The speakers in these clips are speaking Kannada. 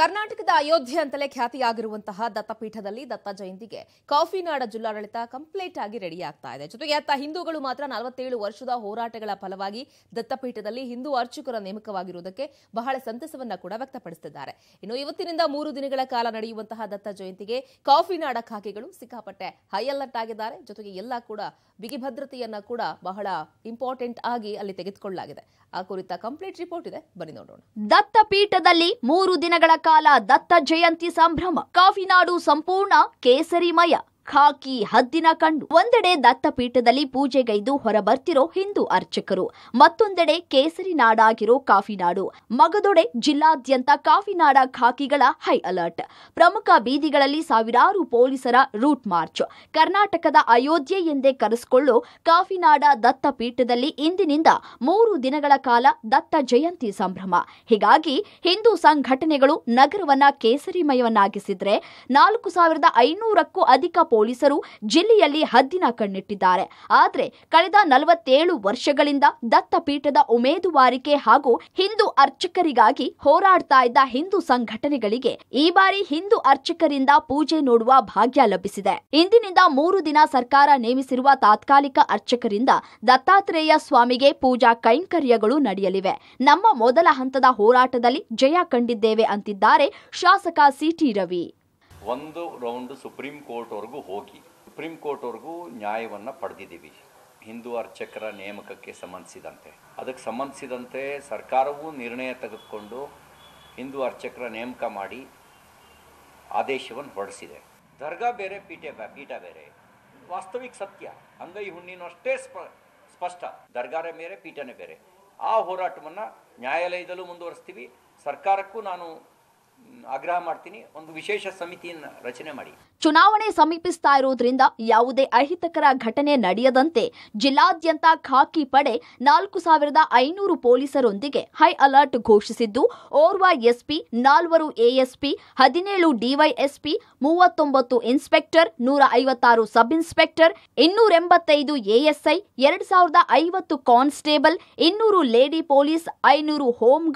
ಕರ್ನಾಟಕದ ಅಯೋಧ್ಯೆ ಅಂತಲೇ ಖ್ಯಾತಿಯಾಗಿರುವಂತಹ ದತ್ತಪೀಠದಲ್ಲಿ ದತ್ತ ಜಯಂತಿಗೆ ಕಾಫಿನಾಡ ಜಿಲ್ಲಾಡಳಿತ ಕಂಪ್ಲೀಟ್ ಆಗಿ ರೆಡಿ ಆಗ್ತಾ ಇದೆ ಜೊತೆಗೆ ಅತ್ತ ಹಿಂದೂಗಳು ಮಾತ್ರ ನಲವತ್ತೇಳು ವರ್ಷದ ಹೋರಾಟಗಳ ಫಲವಾಗಿ ದತ್ತಪೀಠದಲ್ಲಿ ಹಿಂದೂ ಅರ್ಚಕರ ನೇಮಕವಾಗಿರುವುದಕ್ಕೆ ಬಹಳ ಸಂತಸವನ್ನ ಕೂಡ ವ್ಯಕ್ತಪಡಿಸಿದ್ದಾರೆ ಇನ್ನು ಇವತ್ತಿನಿಂದ ಮೂರು ದಿನಗಳ ಕಾಲ ನಡೆಯುವಂತಹ ದತ್ತ ಜಯಂತಿಗೆ ಕಾಫಿನಾಡ ಖಾಕೆಗಳು ಸಿಕ್ಕಾಪಟ್ಟೆ ಹೈ ಅಲರ್ಟ್ ಆಗಿದ್ದಾರೆ ಜೊತೆಗೆ ಎಲ್ಲ ಕೂಡ ಬಿಗಿ ಭದ್ರತೆಯನ್ನ ಕೂಡ ಬಹಳ ಇಂಪಾರ್ಟೆಂಟ್ ಆಗಿ ಅಲ್ಲಿ ತೆಗೆದುಕೊಳ್ಳಲಾಗಿದೆ ಆ ಕುರಿತ ಕಂಪ್ಲೀಟ್ ರಿಪೋರ್ಟ್ ಇದೆ ಬನ್ನಿ ನೋಡೋಣ ದತ್ತಪೀಠದಲ್ಲಿ ಮೂರು ದಿನಗಳ రకాల ದತ್ತ ಜಯಂತಿ ಸಂಭ್ರಮ ಕಾಫಿನಾಡು ಸಂಪೂರ್ಣ ಕೇಸರಿಮಯ ಖಾಕಿ ಹದ್ದಿನ ಕಂಡು ಒಂದೆಡೆ ದತ್ತಪೀಠದಲ್ಲಿ ಪೂಜೆಗೈದು ಹೊರಬರ್ತಿರೋ ಹಿಂದೂ ಅರ್ಚಕರು ಮತ್ತೊಂದೆಡೆ ಕೇಸರಿ ನಾಡಾಗಿರೋ ಕಾಫಿನಾಡು ಮಗದೊಡೆ ಜಿಲ್ಲಾದ್ಯಂತ ಕಾಫಿನಾಡ ಖಾಕಿಗಳ ಹೈ ಅಲರ್ಟ್ ಪ್ರಮುಖ ಬೀದಿಗಳಲ್ಲಿ ಸಾವಿರಾರು ಪೊಲೀಸರ ರೂಟ್ ಮಾರ್ಚ್ ಕರ್ನಾಟಕದ ಅಯೋಧ್ಯೆ ಎಂದೇ ಕರೆಸಿಕೊಳ್ಳೋ ಕಾಫಿನಾಡ ದತ್ತಪೀಠದಲ್ಲಿ ಇಂದಿನಿಂದ ಮೂರು ದಿನಗಳ ಕಾಲ ದತ್ತ ಜಯಂತಿ ಸಂಭ್ರಮ ಹೀಗಾಗಿ ಹಿಂದೂ ಸಂಘಟನೆಗಳು ನಗರವನ್ನ ಕೇಸರಿಮಯವನ್ನಾಗಿಸಿದ್ರೆ ನಾಲ್ಕು ಸಾವಿರದ ಐನೂರಕ್ಕೂ ಅಧಿಕ ಪೊಲೀಸರು ಜಿಲ್ಲೆಯಲ್ಲಿ ಹದ್ದಿನ ಕಣ್ಣಿಟ್ಟಿದ್ದಾರೆ ಆದರೆ ಕಳೆದ ನಲವತ್ತೇಳು ವರ್ಷಗಳಿಂದ ದತ್ತಪೀಠದ ಉಮೇದುವಾರಿಕೆ ಹಾಗೂ ಹಿಂದೂ ಅರ್ಚಕರಿಗಾಗಿ ಹೋರಾಡ್ತಾ ಇದ್ದ ಹಿಂದೂ ಸಂಘಟನೆಗಳಿಗೆ ಈ ಬಾರಿ ಹಿಂದೂ ಅರ್ಚಕರಿಂದ ಪೂಜೆ ನೋಡುವ ಭಾಗ್ಯ ಲಭಿಸಿದೆ ಇಂದಿನಿಂದ ಮೂರು ದಿನ ಸರ್ಕಾರ ನೇಮಿಸಿರುವ ತಾತ್ಕಾಲಿಕ ಅರ್ಚಕರಿಂದ ದತ್ತಾತ್ರೇಯ ಸ್ವಾಮಿಗೆ ಪೂಜಾ ಕೈಂಕರ್ಯಗಳು ನಡೆಯಲಿವೆ ನಮ್ಮ ಮೊದಲ ಹಂತದ ಹೋರಾಟದಲ್ಲಿ ಜಯ ಕಂಡಿದ್ದೇವೆ ಅಂತಿದ್ದಾರೆ ಶಾಸಕ ಸಿಟಿ ರವಿ ಒಂದು ರೌಂಡ್ ಸುಪ್ರೀಂ ಕೋರ್ಟ್ವರೆಗೂ ಹೋಗಿ ಸುಪ್ರೀಂ ಕೋರ್ಟ್ವರೆಗೂ ನ್ಯಾಯವನ್ನು ಪಡೆದಿದ್ದೀವಿ ಹಿಂದೂ ಅರ್ಚಕರ ನೇಮಕಕ್ಕೆ ಸಂಬಂಧಿಸಿದಂತೆ ಅದಕ್ಕೆ ಸಂಬಂಧಿಸಿದಂತೆ ಸರ್ಕಾರವೂ ನಿರ್ಣಯ ತೆಗೆದುಕೊಂಡು ಹಿಂದೂ ಅರ್ಚಕರ ನೇಮಕ ಮಾಡಿ ಆದೇಶವನ್ನು ಹೊರಡಿಸಿದೆ ದರ್ಗಾ ಬೇರೆ ಪೀಠ ಪೀಠ ಬೇರೆ ವಾಸ್ತವಿಕ ಸತ್ಯ ಅಂಗೈ ಹುಣ್ಣಿನೂ ಅಷ್ಟೇ ಸ್ಪ ಸ್ಪಷ್ಟ ದರ್ಗಾರೆ ಬೇರೆ ಪೀಠನೇ ಬೇರೆ ಆ ಹೋರಾಟವನ್ನು ನ್ಯಾಯಾಲಯದಲ್ಲೂ ಮುಂದುವರಿಸ್ತೀವಿ ಸರ್ಕಾರಕ್ಕೂ ನಾನು ಆಗ್ರಹ ಮಾಡ್ತೀನಿ ಒಂದು ವಿಶೇಷ ಸಮಿತಿಯನ್ನು ರಚನೆ ಮಾಡಿ ಚುನಾವಣೆ ಸಮೀಪಿಸ್ತಾ ಇರುವುದರಿಂದ ಯಾವುದೇ ಅಹಿತಕರ ಘಟನೆ ನಡೆಯದಂತೆ ಜಿಲ್ಲಾದ್ಯಂತ ಖಾಕಿ ಪಡೆ ನಾಲ್ಕು ಸಾವಿರದ ಐನೂರು ಪೊಲೀಸರೊಂದಿಗೆ ಹೈ ಅಲರ್ಟ್ ಘೋಷಿಸಿದ್ದು ಓರ್ವ ಎಸ್ಪಿ ನಾಲ್ವರು ಎಎಸ್ಪಿ ಹದಿನೇಳು ಡಿವೈಎಸ್ಪಿ ಮೂವತ್ತೊಂಬತ್ತು ಇನ್ಸ್ಪೆಕ್ಟರ್ ನೂರ ಐವತ್ತಾರು ಸಬ್ ಇನ್ಸ್ಪೆಕ್ಟರ್ ಎಂಬತ್ತೈದು ಎಎಸ್ಐ ಎರಡ್ ಸಾವಿರದ ಐವತ್ತು ಕಾನ್ಸ್ಟೇಬಲ್ ಇನ್ನೂರು ಲೇಡಿ ಪೊಲೀಸ್ ಐನೂರು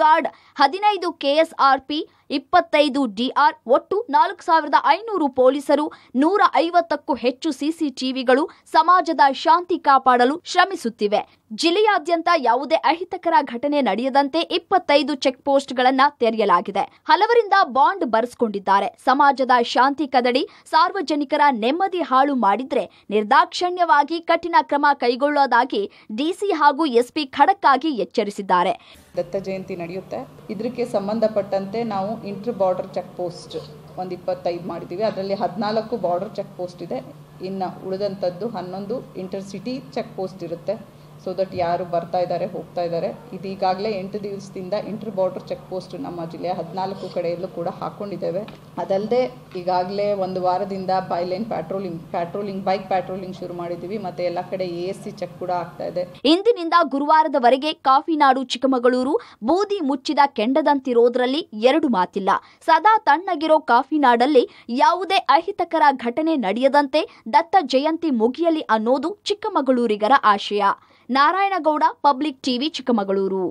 ಗಾರ್ಡ್ ಹದಿನೈದು ಕೆಎಸ್ಆರ್ಪಿ ಇಪ್ಪತ್ತೈದು ಡಿಆರ್ ಒಟ್ಟು ನಾಲ್ಕು ಸಾವಿರದ ಐನೂರು ಪೊಲೀಸರು ನೂರ ಐವತ್ತಕ್ಕೂ ಹೆಚ್ಚು ಸಿಸಿಟಿವಿಗಳು ಸಮಾಜದ ಶಾಂತಿ ಕಾಪಾಡಲು ಶ್ರಮಿಸುತ್ತಿವೆ ಜಿಲ್ಲೆಯಾದ್ಯಂತ ಯಾವುದೇ ಅಹಿತಕರ ಘಟನೆ ನಡೆಯದಂತೆ ಇಪ್ಪತ್ತೈದು ಚೆಕ್ ತೆರೆಯಲಾಗಿದೆ ಹಲವರಿಂದ ಬಾಂಡ್ ಬರೆಸಿಕೊಂಡಿದ್ದಾರೆ ಸಮಾಜದ ಶಾಂತಿ ಕದಡಿ ಸಾರ್ವಜನಿಕರ ನೆಮ್ಮದಿ ಹಾಳು ಮಾಡಿದ್ರೆ ನಿರ್ದಾಕ್ಷಣ್ಯವಾಗಿ ಕಠಿಣ ಕ್ರಮ ಕೈಗೊಳ್ಳೋದಾಗಿ ಡಿಸಿ ಹಾಗೂ ಎಸ್ಪಿ ಖಡಕ್ಕಾಗಿ ಎಚ್ಚರಿಸಿದ್ದಾರೆ ದತ್ತ ಜಯಂತಿ ನಡೆಯುತ್ತೆ ಇದಕ್ಕೆ ಸಂಬಂಧಪಟ್ಟಂತೆ ನಾವು ಇಂಟರ್ ಬಾರ್ಡರ್ ಚೆಕ್ ಪೋಸ್ಟ್ ಒಂದು ಇಪ್ಪತ್ತೈದು ಮಾಡಿದ್ದೀವಿ ಅದರಲ್ಲಿ ಹದಿನಾಲ್ಕು ಬಾರ್ಡರ್ ಚೆಕ್ ಪೋಸ್ಟ್ ಇದೆ ಇನ್ನು ಉಳಿದಂಥದ್ದು ಹನ್ನೊಂದು ಇಂಟರ್ ಸಿಟಿ ಚೆಕ್ ಪೋಸ್ಟ್ ಇರುತ್ತೆ ಸೊ ದಟ್ ಯಾರು ಬರ್ತಾ ಇದ್ದಾರೆ ಹೋಗ್ತಾ ಇದ್ದಾರೆ ಇದೀಗಾಗಲೇ ಎಂಟು ದಿವಸದಿಂದ ಇಂಟರ್ ಬಾರ್ಡರ್ ಚೆಕ್ ಪೋಸ್ಟ್ ನಮ್ಮ ಜಿಲ್ಲೆಯ ಹದಿನಾಲ್ಕು ಕಡೆಯಲ್ಲೂ ಕೂಡ ಹಾಕೊಂಡಿದ್ದೇವೆ ಅದಲ್ಲದೆ ಈಗಾಗಲೇ ಒಂದು ವಾರದಿಂದ bylane patrolling patrolling bike patrolling ಶುರು ಮಾಡಿದ್ದೀವಿ ಮತ್ತೆ ಎಲ್ಲ ಕಡೆ ಎ ಸಿ ಚೆಕ್ ಕೂಡ ಆಗ್ತಾ ಇದೆ ಇಂದಿನಿಂದ ಗುರುವಾರದವರೆಗೆ ಕಾಫಿ ನಾಡು ಚಿಕ್ಕಮಗಳೂರು ಬೂದಿ ಮುಚ್ಚಿದ ಕೆಂಡದಂತಿರೋದ್ರಲ್ಲಿ ಎರಡು ಮಾತಿಲ್ಲ ಸದಾ ತಣ್ಣಗಿರೋ ಕಾಫಿನಾಡಲ್ಲಿ ಯಾವುದೇ ಅಹಿತಕರ ಘಟನೆ ನಡೆಯದಂತೆ ದತ್ತ ಜಯಂತಿ ಮುಗಿಯಲಿ ಅನ್ನೋದು ಚಿಕ್ಕಮಗಳೂರಿಗರ ಆಶಯ ನಾರಾಯಣಗೌಡ ಪಬ್ಲಿಕ್ ಟಿವಿ ಚಿಕ್ಕಮಗಳೂರು